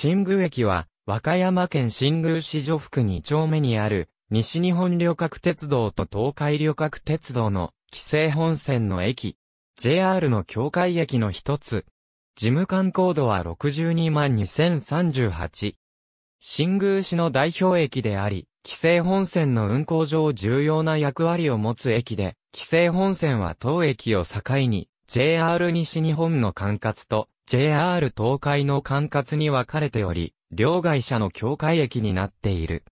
新宮駅は、和歌山県新宮市上福2丁目にある、西日本旅客鉄道と東海旅客鉄道の、規制本線の駅。JR の境界駅の一つ。事務官コードは62万2038。新宮市の代表駅であり、規制本線の運行上重要な役割を持つ駅で、規制本線は当駅を境に、JR 西日本の管轄と、JR 東海の管轄に分かれており、両会社の境界駅になっている。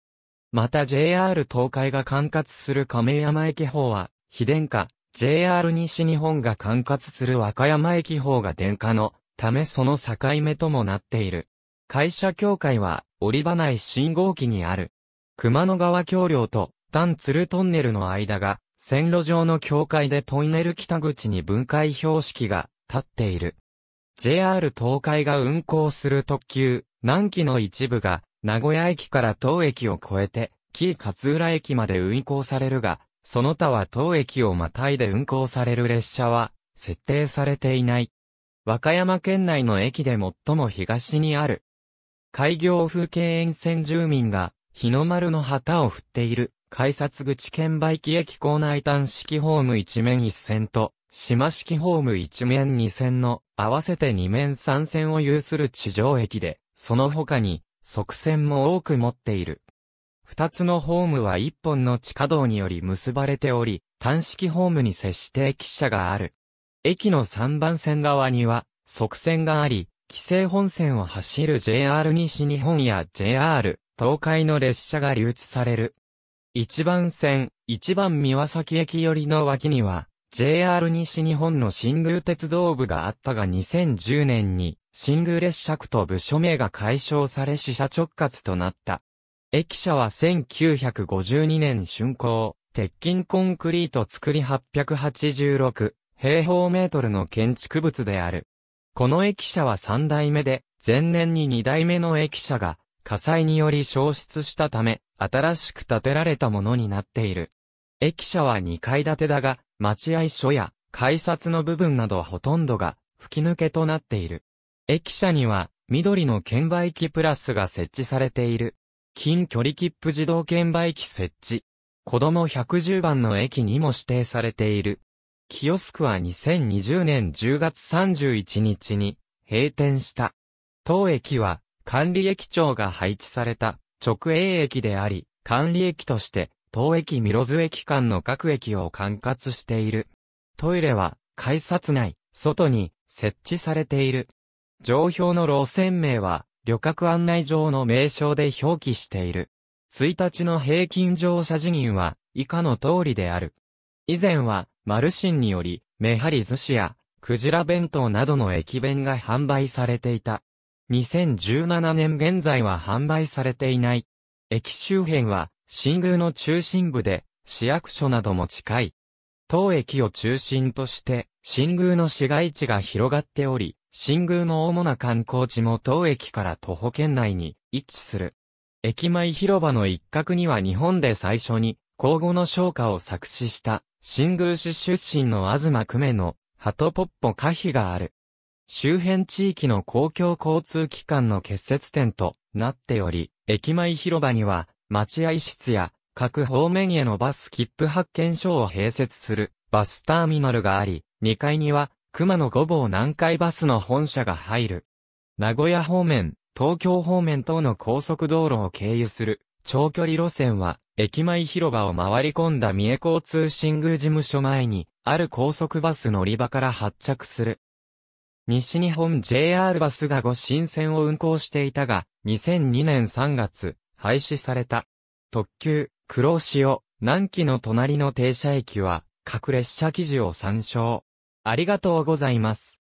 また JR 東海が管轄する亀山駅法は、非電化、JR 西日本が管轄する和歌山駅法が電化の、ためその境目ともなっている。会社協会は、折り場内信号機にある。熊野川橋梁と、丹鶴トンネルの間が、線路上の境界でトンネル北口に分解標識が、立っている。JR 東海が運行する特急、南紀の一部が、名古屋駅から当駅を越えて、紀伊勝浦駅まで運行されるが、その他は当駅をまたいで運行される列車は、設定されていない。和歌山県内の駅で最も東にある。開業風景沿線住民が、日の丸の旗を振っている、改札口券売機駅構内端式ホーム一面一線と、島式ホーム1面2線の合わせて2面3線を有する地上駅で、その他に側線も多く持っている。二つのホームは一本の地下道により結ばれており、単式ホームに接して駅舎がある。駅の3番線側には、側線があり、規制本線を走る JR 西日本や JR 東海の列車が流通される。1番線、1番三崎駅寄りの脇には、JR 西日本の新宮鉄道部があったが2010年に新宮列車区と部署名が解消され支社直轄となった。駅舎は1952年竣工、鉄筋コンクリート作り886平方メートルの建築物である。この駅舎は3代目で、前年に2代目の駅舎が火災により消失したため、新しく建てられたものになっている。駅舎は2階建てだが、待合所や改札の部分などほとんどが吹き抜けとなっている。駅舎には緑の券売機プラスが設置されている。近距離切符自動券売機設置。子供110番の駅にも指定されている。キオスクは2020年10月31日に閉店した。当駅は管理駅長が配置された直営駅であり、管理駅として当駅ミロズ駅間の各駅を管轄している。トイレは、改札内、外に、設置されている。上表の路線名は、旅客案内上の名称で表記している。1日の平均乗車辞任は、以下の通りである。以前は、マルシンにより、メハリ寿司や、クジラ弁当などの駅弁が販売されていた。2017年現在は販売されていない。駅周辺は、新宮の中心部で、市役所なども近い。当駅を中心として、新宮の市街地が広がっており、新宮の主な観光地も当駅から徒歩圏内に位置する。駅前広場の一角には日本で最初に、口語の昇華を作詞した、新宮市出身の東久米の、鳩ポッポ可否がある。周辺地域の公共交通機関の結節点となっており、駅前広場には、待合室や各方面へのバス切符発券所を併設するバスターミナルがあり、2階には熊野五房南海バスの本社が入る。名古屋方面、東京方面等の高速道路を経由する長距離路線は、駅前広場を回り込んだ三重交通新宮事務所前に、ある高速バス乗り場から発着する。西日本 JR バスが5新線を運行していたが、2002年3月、廃止された。特急、黒潮、南紀の隣の停車駅は、各列車記事を参照。ありがとうございます。